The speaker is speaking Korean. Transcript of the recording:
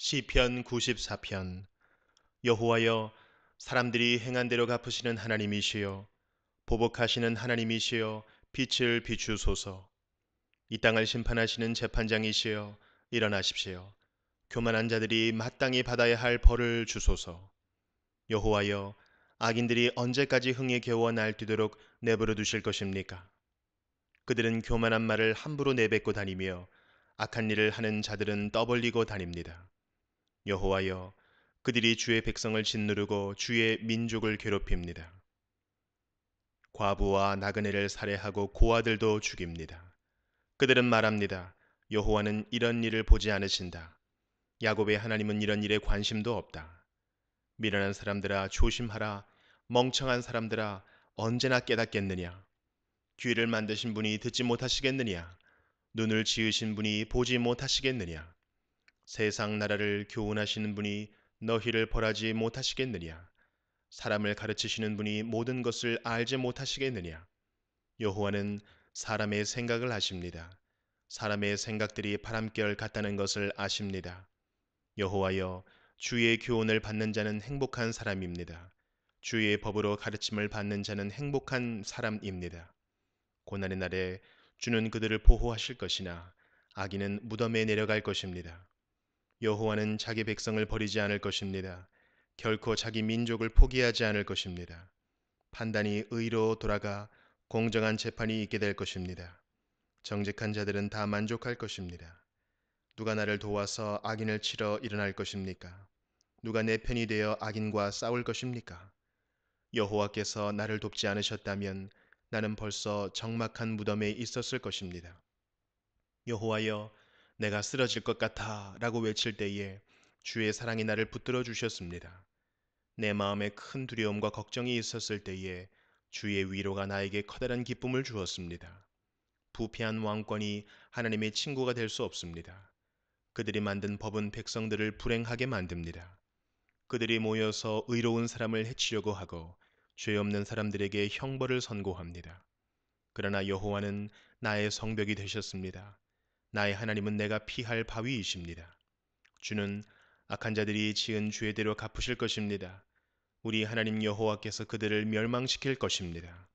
시편 94편 여호와여 사람들이 행한 대로 갚으시는 하나님이시여 보복하시는 하나님이시여 빛을 비추소서 이 땅을 심판하시는 재판장이시여 일어나십시오 교만한 자들이 마땅히 받아야 할 벌을 주소서 여호와여 악인들이 언제까지 흥에 겨워 날뛰도록 내버려 두실 것입니까 그들은 교만한 말을 함부로 내뱉고 다니며 악한 일을 하는 자들은 떠벌리고 다닙니다. 여호와여 그들이 주의 백성을 짓누르고 주의 민족을 괴롭힙니다. 과부와 나그네를 살해하고 고아들도 죽입니다. 그들은 말합니다. 여호와는 이런 일을 보지 않으신다. 야곱의 하나님은 이런 일에 관심도 없다. 미련한 사람들아 조심하라. 멍청한 사람들아 언제나 깨닫겠느냐. 귀를 만드신 분이 듣지 못하시겠느냐. 눈을 지으신 분이 보지 못하시겠느냐. 세상 나라를 교훈하시는 분이 너희를 벌하지 못하시겠느냐? 사람을 가르치시는 분이 모든 것을 알지 못하시겠느냐? 여호와는 사람의 생각을 아십니다. 사람의 생각들이 바람결 같다는 것을 아십니다. 여호와여 주의 교훈을 받는 자는 행복한 사람입니다. 주의 법으로 가르침을 받는 자는 행복한 사람입니다. 고난의 날에 주는 그들을 보호하실 것이나 아기는 무덤에 내려갈 것입니다. 여호와는 자기 백성을 버리지 않을 것입니다. 결코 자기 민족을 포기하지 않을 것입니다. 판단이 의로 돌아가 공정한 재판이 있게 될 것입니다. 정직한 자들은 다 만족할 것입니다. 누가 나를 도와서 악인을 치러 일어날 것입니까? 누가 내 편이 되어 악인과 싸울 것입니까? 여호와께서 나를 돕지 않으셨다면 나는 벌써 적막한 무덤에 있었을 것입니다. 여호와여 내가 쓰러질 것 같아 라고 외칠 때에 주의 사랑이 나를 붙들어 주셨습니다. 내 마음에 큰 두려움과 걱정이 있었을 때에 주의 위로가 나에게 커다란 기쁨을 주었습니다. 부패한 왕권이 하나님의 친구가 될 수 없습니다. 그들이 만든 법은 백성들을 불행하게 만듭니다. 그들이 모여서 의로운 사람을 해치려고 하고 죄 없는 사람들에게 형벌을 선고합니다. 그러나 여호와는 나의 성벽이 되셨습니다. 나의 하나님은 내가 피할 바위이십니다. 주는 악한 자들이 지은 죄대로 갚으실 것입니다. 우리 하나님 여호와께서 그들을 멸망시킬 것입니다.